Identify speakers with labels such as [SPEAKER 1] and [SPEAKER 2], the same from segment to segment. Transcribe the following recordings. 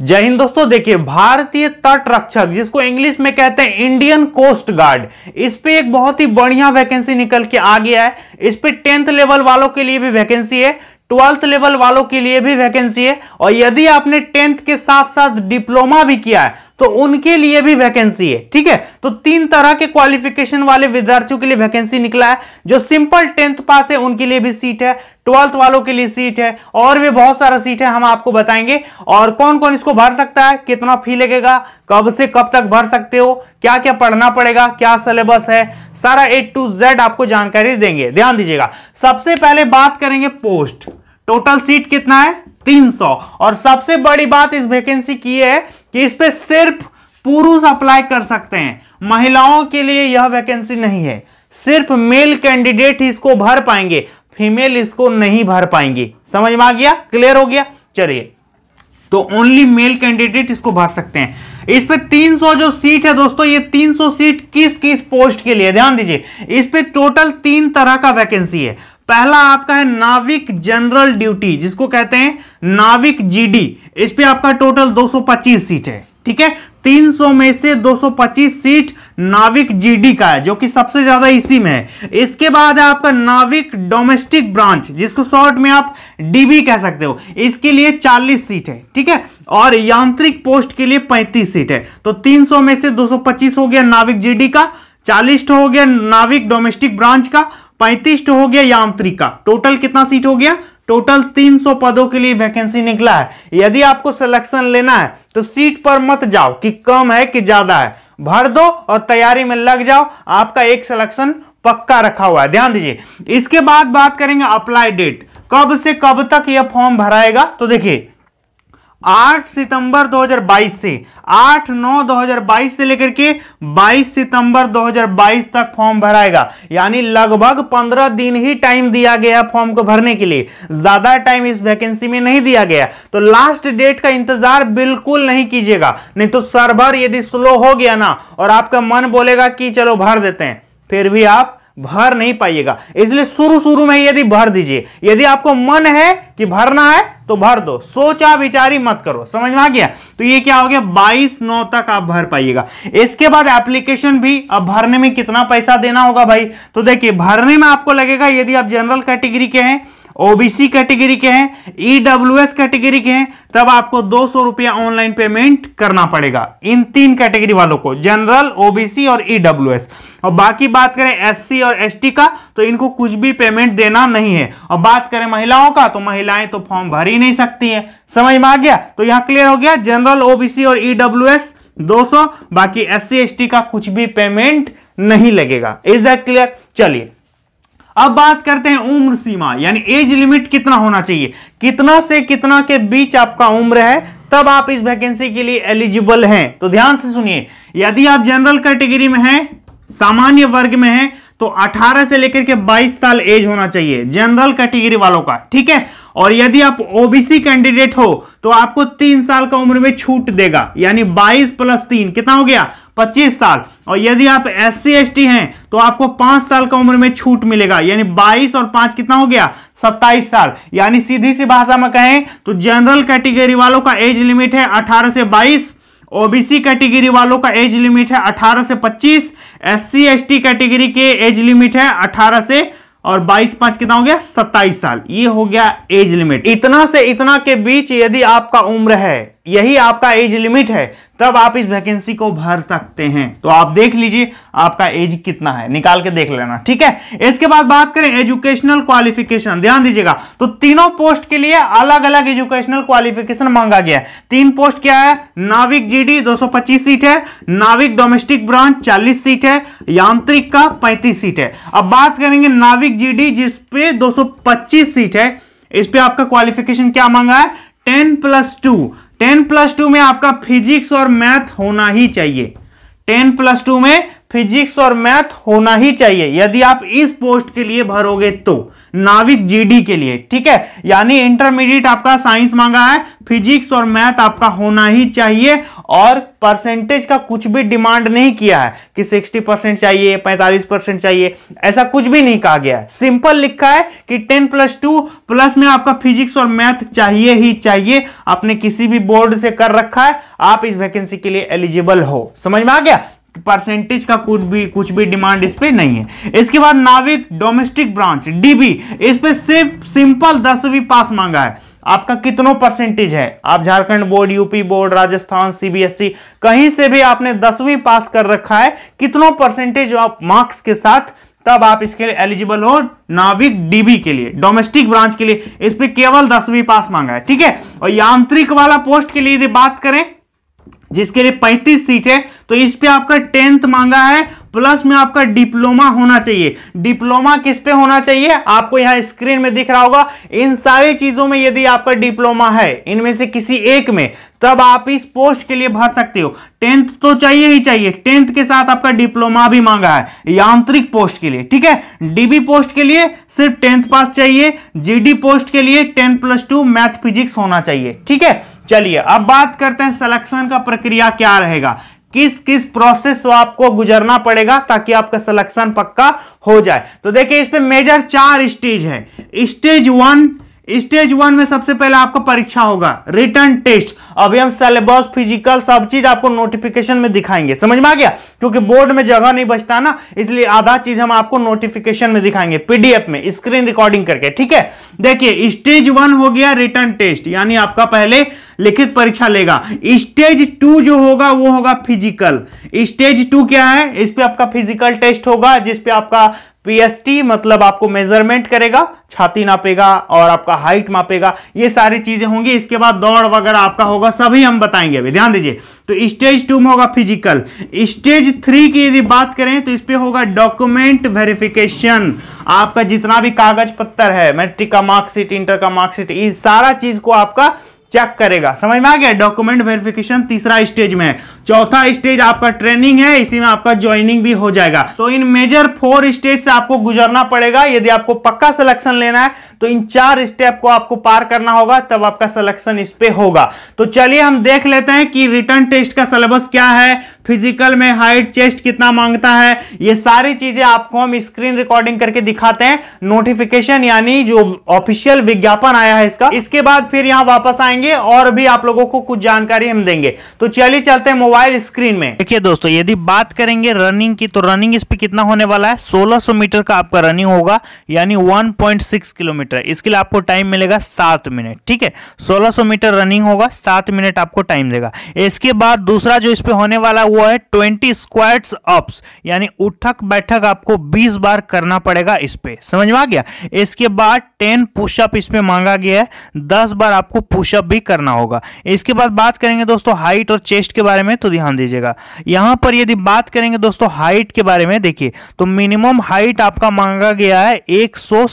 [SPEAKER 1] जय हिंद दोस्तों देखिए भारतीय तट रक्षक जिसको इंग्लिश में कहते हैं इंडियन कोस्ट गार्ड इस पे एक बहुत ही बढ़िया वैकेंसी निकल के आ गया है इस पे टेंथ लेवल वालों के लिए भी वैकेंसी है ट्वेल्थ लेवल वालों के लिए भी वैकेंसी है और यदि आपने टेंथ के साथ साथ डिप्लोमा भी किया है तो उनके लिए भी वैकेंसी है ठीक है तो तीन तरह के क्वालिफिकेशन वाले विद्यार्थियों के लिए वैकेंसी निकला है जो सिंपल टेंथ पास है उनके लिए भी सीट है ट्वेल्थ वालों के लिए सीट है और भी बहुत सारा सीट है हम आपको बताएंगे और कौन कौन इसको भर सकता है कितना फी लगेगा कब से कब तक भर सकते हो क्या क्या पढ़ना पड़ेगा क्या सिलेबस है सारा ए टू जेड आपको जानकारी देंगे ध्यान दीजिएगा सबसे पहले बात करेंगे पोस्ट टोटल सीट कितना है 300 और सबसे बड़ी बात इस वैकेंसी की है कि इस पे सिर्फ पुरुष अप्लाई कर सकते हैं महिलाओं के लिए यह वैकेंसी नहीं है सिर्फ मेल कैंडिडेट ही इसको भर पाएंगे फीमेल इसको नहीं भर पाएंगे समझ में आ गया क्लियर हो गया चलिए तो ओनली मेल कैंडिडेट इसको भर सकते हैं इस पे 300 जो सीट है दोस्तों ये 300 सीट किस किस पोस्ट के लिए ध्यान दीजिए इस पे टोटल तीन तरह का वैकेंसी है पहला आपका है नाविक जनरल ड्यूटी जिसको कहते हैं नाविक जीडी इस पे आपका टोटल 225 सीट है ठीक है 300 में से 225 सीट नाविक जीडी का है जो कि सबसे ज्यादा इसी में है इसके बाद है आपका नाविक डोमेस्टिक ब्रांच जिसको शॉर्ट में आप डीबी कह सकते हो इसके लिए 40 सीट है ठीक है और यांत्रिक पोस्ट के लिए 35 सीट है तो 300 में से 225 हो गया नाविक जीडी का 40 हो गया नाविक डोमेस्टिक ब्रांच का पैंतीस हो गया यांत्रिक का टोटल कितना सीट हो गया टोटल 300 पदों के लिए वैकेंसी निकला है यदि आपको सिलेक्शन लेना है तो सीट पर मत जाओ कि कम है कि ज्यादा है भर दो और तैयारी में लग जाओ आपका एक सिलेक्शन पक्का रखा हुआ है ध्यान दीजिए इसके बाद बात करेंगे अप्लाई डेट कब से कब तक यह फॉर्म भराएगा तो देखिए 8 सितंबर 2022 से 8 नौ 2022 से लेकर के 22 सितंबर 2022 तक फॉर्म भराएगा यानी लगभग 15 दिन ही टाइम दिया गया फॉर्म को भरने के लिए ज्यादा टाइम इस वैकेंसी में नहीं दिया गया तो लास्ट डेट का इंतजार बिल्कुल नहीं कीजिएगा नहीं तो सर्वर यदि स्लो हो गया ना और आपका मन बोलेगा कि चलो भर देते हैं फिर भी आप भर नहीं पाइएगा इसलिए शुरू शुरू में यदि भर दीजिए यदि आपको मन है कि भरना है तो भर दो सोचा विचारी मत करो समझ में आ गया तो ये क्या हो गया बाईस नौ तक आप भर पाइएगा इसके बाद एप्लीकेशन भी अब भरने में कितना पैसा देना होगा भाई तो देखिए भरने में आपको लगेगा यदि आप जनरल कैटेगरी के हैं ओबीसी कैटेगरी के हैं ईडब्ल्यूएस कैटेगरी के हैं तब आपको दो सौ रुपया ऑनलाइन पेमेंट करना पड़ेगा इन तीन कैटेगरी वालों को जनरल ओबीसी और ईडब्ल्यूएस और बाकी बात करें एससी और एसटी का तो इनको कुछ भी पेमेंट देना नहीं है और बात करें महिलाओं का तो महिलाएं तो फॉर्म भर ही नहीं सकती हैं समझ में आ गया तो यहाँ क्लियर हो गया जनरल ओबीसी और दो 200 बाकी एस सी का कुछ भी पेमेंट नहीं लगेगा इज दैट क्लियर चलिए अब बात करते हैं उम्र सीमा यानी एज लिमिट कितना होना चाहिए कितना से कितना के बीच आपका उम्र है तब आप इस वैकेंसी के लिए एलिजिबल हैं तो ध्यान से सुनिए यदि आप जनरल कैटेगरी में हैं सामान्य वर्ग में हैं तो 18 से लेकर के 22 साल एज होना चाहिए जनरल कैटेगरी वालों का ठीक है और यदि आप ओबीसी कैंडिडेट हो तो आपको तीन साल का उम्र में छूट देगा यानी 22 प्लस तीन कितना हो गया पच्चीस साल और यदि आप एस सी एस टी हैं तो आपको पांच साल का उम्र में छूट मिलेगा यानी बाईस और पांच कितना हो गया सत्ताईस साल यानी सीधी सी भाषा में कहें तो जनरल कैटेगरी वालों का एज लिमिट है अठारह से बाईस ओबीसी कैटेगरी वालों का एज लिमिट है 18 से 25 S C S T category के एज लिमिट है 18 से और 22 पांच कितना हो गया 27 साल ये हो गया एज लिमिट इतना से इतना के बीच यदि आपका उम्र है यही आपका एज लिमिट है तब आप इस वैकेंसी को भर सकते हैं तो आप देख लीजिए आपका एज कितना है निकाल के देख लेना ठीक है इसके बाद बात करें एजुकेशनल क्वालिफिकेशन ध्यान दीजिएगा तो तीनों पोस्ट के लिए अलग अलग एजुकेशनल क्वालिफिकेशन मांगा गया है तीन पोस्ट क्या है नाविक जीडी 225 सीट है नाविक डोमेस्टिक ब्रांच चालीस सीट है यांत्रिक का पैंतीस सीट है अब बात करेंगे नाविक जी डी जिसपे दो सीट है इस पे आपका क्वालिफिकेशन क्या मांगा है ten plus two ten plus two में आपका फिजिक्स और मैथ होना ही चाहिए टेन प्लस टू में फिजिक्स और मैथ होना ही चाहिए यदि आप इस पोस्ट के लिए भरोगे तो नाविक जीडी के लिए ठीक है यानी इंटरमीडिएट आपका साइंस मांगा है फिजिक्स और मैथ आपका होना ही चाहिए और परसेंटेज का कुछ भी डिमांड नहीं किया है कि 60 परसेंट चाहिए 45 परसेंट चाहिए ऐसा कुछ भी नहीं कहा गया है सिंपल लिखा है कि 10 प्लस टू प्लस में आपका फिजिक्स और मैथ चाहिए ही चाहिए आपने किसी भी बोर्ड से कर रखा है आप इस वैकेंसी के लिए एलिजिबल हो समझ में आ गया परसेंटेज का कुछ भी कुछ भी डिमांड इस पर नहीं है इसके बाद नाविक डोमेस्टिक ब्रांच डीबी इस पर सिर्फ सिंपल दसवीं पास मांगा है आपका कितनों परसेंटेज है आप Jharkhand board UP board Rajasthan CBSE e, कहीं से भी आपने दसवीं पास कर रखा है कितनों परसेंटेज आप मार्क्स के साथ तब आप इसके लिए एलिजिबल हो नाविक डीबी के लिए डोमेस्टिक ब्रांच के लिए इस पर केवल दसवीं पास मांगा है ठीक है और यांत्रिक वाला पोस्ट के लिए यदि बात करें जिसके लिए 35 सीट है तो इस पे आपका टेंथ मांगा है प्लस में आपका डिप्लोमा होना चाहिए डिप्लोमा किस पे होना चाहिए आपको यहाँ स्क्रीन में दिख रहा होगा इन सारी चीजों में यदि आपका डिप्लोमा है इनमें से किसी एक में तब आप इस पोस्ट के लिए भर सकते हो टेंथ तो चाहिए ही चाहिए टेंथ के साथ आपका डिप्लोमा भी मांगा है यांत्रिक पोस्ट के लिए ठीक है डीबी पोस्ट के लिए सिर्फ टेंथ पास चाहिए जीडी पोस्ट के लिए ten plus two math physics होना चाहिए ठीक है चलिए अब बात करते हैं सिलेक्शन का प्रक्रिया क्या रहेगा किस किस प्रोसेस को आपको गुजरना पड़ेगा ताकि आपका सिलेक्शन पक्का हो जाए तो देखिए इस पे मेजर चार स्टेज है स्टेज वन स्टेज वन में सबसे पहले आपका परीक्षा होगा रिटर्न टेस्ट अभी हम सिलेबस फिजिकल सब चीज आपको नोटिफिकेशन में दिखाएंगे समझ में आ गया क्योंकि बोर्ड में जगह नहीं बचता ना इसलिए आधा चीज हम आपको नोटिफिकेशन में दिखाएंगे पीडीएफ में स्क्रीन रिकॉर्डिंग करके ठीक है देखिए स्टेज वन हो गया रिटर्न टेस्ट यानी आपका पहले लिखित परीक्षा लेगा स्टेज टू जो होगा वो होगा फिजिकल स्टेज टू क्या है इस पे आपका फिजिकल टेस्ट होगा जिसपे आपका पीएसटी मतलब आपको मेजरमेंट करेगा छाती नापेगा और आपका हाइट मापेगा ये सारी चीजें होंगी इसके बाद दौड़ वगैरह आपका होगा सभी हम बताएंगे अभी ध्यान दीजिए तो स्टेज टू में होगा फिजिकल स्टेज थ्री की यदि बात करें तो इस पर होगा डॉक्यूमेंट वेरिफिकेशन आपका जितना भी कागज पत्तर है मैट्रिक का मार्कशीट इंटर का मार्कशीट इस सारा चीज को आपका चेक करेगा समझ में आ गया डॉक्यूमेंट वेरिफिकेशन तीसरा स्टेज में है चौथा स्टेज आपका ट्रेनिंग है इसी में आपका ज्वाइनिंग भी हो जाएगा तो इन मेजर फोर स्टेज से आपको गुजरना पड़ेगा यदि आपको पक्का सिलेक्शन लेना है तो इन चार स्टेप को आपको पार करना होगा तब आपका सिलेक्शन इस पे होगा तो चलिए हम देख लेते हैं कि रिटर्न टेस्ट का सिलेबस क्या है फिजिकल में हाइट चेस्ट कितना मांगता है ये सारी चीजें आपको हम स्क्रीन रिकॉर्डिंग करके दिखाते हैं नोटिफिकेशन यानी जो ऑफिशियल विज्ञापन आया है इसका इसके बाद फिर यहाँ वापस आएंगे और भी आप लोगों को कुछ जानकारी हम देंगे तो चलिए चलते हैं मोबाइल मोबाइल स्क्रीन में देखिए दोस्तों यदि बात करेंगे रनिंग की तो रनिंग स्पीड कितना होने वाला है 1600 मीटर का आपका रनिंग होगा यानी 1.6 किलोमीटर इसके लिए आपको टाइम मिलेगा सात मिनट ठीक है 1600 मीटर रनिंग होगा सात मिनट आपको टाइम देगा इसके बाद दूसरा जो इस पे होने वाला वो है ट्वेंटी स्क्वाड्स अप्स यानी उठक बैठक आपको बीस बार करना पड़ेगा इस पे समझ में आ गया इसके बाद टेन पुशअप इसमें मांगा गया है दस बार आपको पुशअप भी करना होगा इसके बाद बात करेंगे दोस्तों हाइट और चेस्ट के बारे में तो दोस्तों ध्यान दीजिएगा यहां पर यदि बात करेंगे दोस्तों हाइट के बारे में देखिए तो मिनिमम हाइट आपका मांगा गया है एक सौ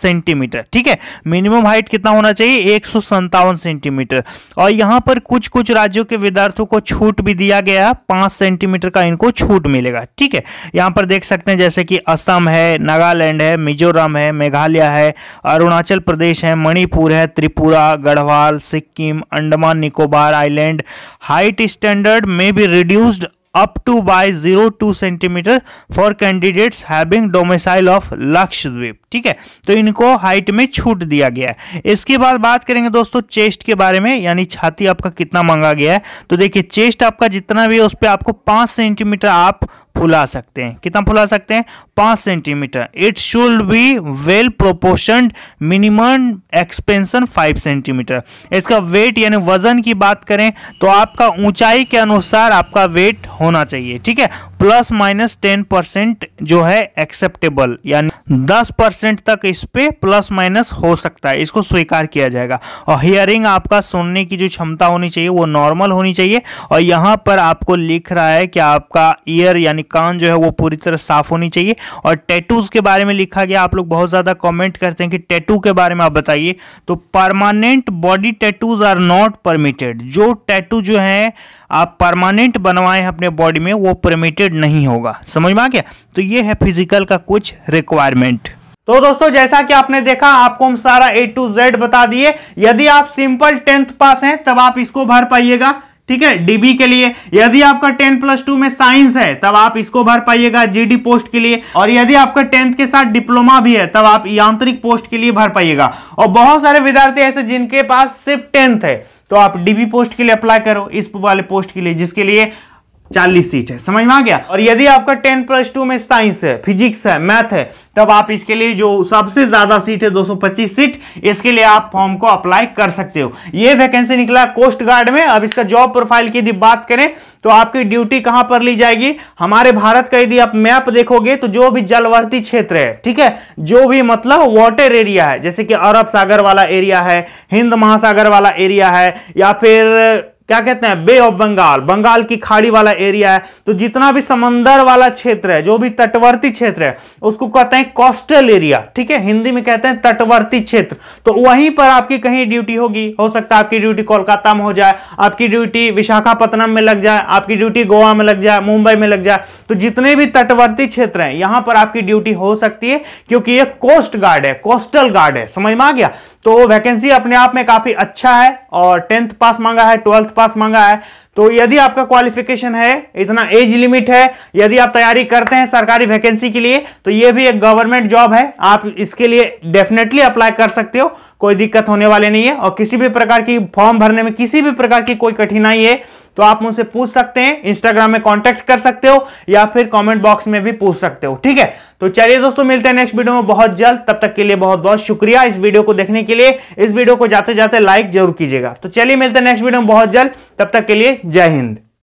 [SPEAKER 1] सेंटीमीटर ठीक है मिनिमम हाइट कितना होना चाहिए एक सेंटीमीटर और यहाँ पर कुछ कुछ राज्यों के विद्यार्थियों को छूट भी दिया गया पांच सेंटीमीटर का इनको छूट मिलेगा ठीक है यहाँ पर देख सकते हैं जैसे कि असम है नागालैंड है मिजोरम है मेघालय है अरुणाचल प्रदेश है मणिपुर है Tripura Garhwal Sikkim Andaman Nicobar island height standard में भी reduced up to by zero two centimetre for candidates having domicile of Lakshadweep ठीक है तो इनको हाइट में छूट दिया गया है इसके बाद बात करेंगे दोस्तों चेस्ट के बारे में यानी छाती आपका कितना मांगा गया है तो देखिए चेस्ट आपका जितना भी है उस पर आपको पाँच सेंटीमीटर आप फुला सकते हैं कितना फुला सकते हैं पाँच centimetre it should be well proportion minimum expansion five centimetre इसका वेट यानी वजन की बात करें तो आपका ऊंचाई के अनुसार आपका वेट होना चाहिए ठीक है प्लस माइनस टेन परसेंट जो है एक्सेप्टेबल यानी दस परसेंट तक इस पे प्लस माइनस हो सकता है इसको स्वीकार किया जाएगा और हियरिंग आपका सुनने की जो क्षमता होनी चाहिए वो नॉर्मल होनी चाहिए और यहाँ पर आपको लिख रहा है कि आपका ईयर यानी कान जो है वो पूरी तरह साफ होनी चाहिए और टैटूज के बारे में लिखा गया आप लोग बहुत ज़्यादा कॉमेंट करते हैं कि टैटू के बारे में आप बताइए तो permanent body tattoos are not permitted जो टैटू जो है आप परमानेंट बनवाएं अपने बॉडी में वो परमिटेड नहीं होगा समझ में आ गया तो ये है फिजिकल का कुछ रिक्वायरमेंट तो दोस्तों जैसा कि आपने देखा आपको हम सारा ए टू जेड बता दिए यदि आप सिंपल टेंथ पास हैं तब आप इसको भर पाइएगा ठीक है डीबी के लिए यदि आपका टेन प्लस टू में साइंस है तब आप इसको भर पाइएगा जीडी पोस्ट के लिए और यदि आपका टेंथ के साथ डिप्लोमा भी है तब आप यांत्रिक पोस्ट के लिए भर पाइएगा और बहुत सारे विद्यार्थी ऐसे जिनके पास सिर्फ टेंथ है तो आप डीबी पोस्ट के लिए अप्लाई करो इस वाले पोस्ट के लिए जिसके लिए चालीस सीट है समझ में आ गया और यदि आपका टेन प्लस टू में साइंस है फिजिक्स है मैथ है तब आप इसके लिए जो सबसे ज्यादा सीट है 225 सीट इसके लिए आप फॉर्म को अप्लाई कर सकते हो ये वैकेंसी निकला कोस्ट गार्ड में अब इसका जॉब प्रोफाइल की यदि बात करें तो आपकी ड्यूटी कहां पर ली जाएगी हमारे भारत का यदि आप मैप देखोगे तो जो भी जलवर्ती क्षेत्र है ठीक है जो भी मतलब वाटर एरिया है जैसे कि अरब सागर वाला एरिया है हिंद महासागर वाला एरिया है या फिर क्या कहते हैं बे ऑफ बंगाल बंगाल की खाड़ी वाला एरिया है तो जितना भी समंदर वाला क्षेत्र है जो भी तटवर्ती क्षेत्र है उसको कहते हैं कोस्टल एरिया ठीक है हिंदी में कहते हैं तटवर्ती क्षेत्र तो वहीं पर आपकी कहीं ड्यूटी होगी हो सकता है आपकी ड्यूटी कोलकाता में हो जाए आपकी ड्यूटी विशाखापत्तनम में लग जाए आपकी ड्यूटी गोवा में लग जाए मुंबई में लग जाए तो जितने भी तटवर्ती क्षेत्र हैं यहां पर आपकी ड्यूटी हो सकती है क्योंकि ये कोस्ट गार्ड है कोस्टल गार्ड है समझ में आ गया तो वैकेंसी अपने आप में काफ़ी अच्छा है और टेंथ पास मांगा है ट्वेल्थ पास मांगा है तो यदि आपका क्वालिफिकेशन है इतना एज लिमिट है यदि आप तैयारी करते हैं सरकारी वैकेंसी के लिए तो ये भी एक गवर्नमेंट जॉब है आप इसके लिए डेफिनेटली अप्लाई कर सकते हो कोई दिक्कत होने वाले नहीं है और किसी भी प्रकार की फॉर्म भरने में किसी भी प्रकार की कोई कठिनाई है तो आप मुझसे पूछ सकते हैं इंस्टाग्राम में कॉन्टेक्ट कर सकते हो या फिर कॉमेंट बॉक्स में भी पूछ सकते हो ठीक है तो चलिए दोस्तों मिलते हैं नेक्स्ट वीडियो में बहुत जल्द तब तक के लिए बहुत बहुत शुक्रिया इस वीडियो को देखने के लिए इस वीडियो को जाते जाते लाइक जरूर कीजिएगा तो चलिए मिलते हैं नेक्स्ट वीडियो में बहुत जल्द तब तक के लिए जय हिंद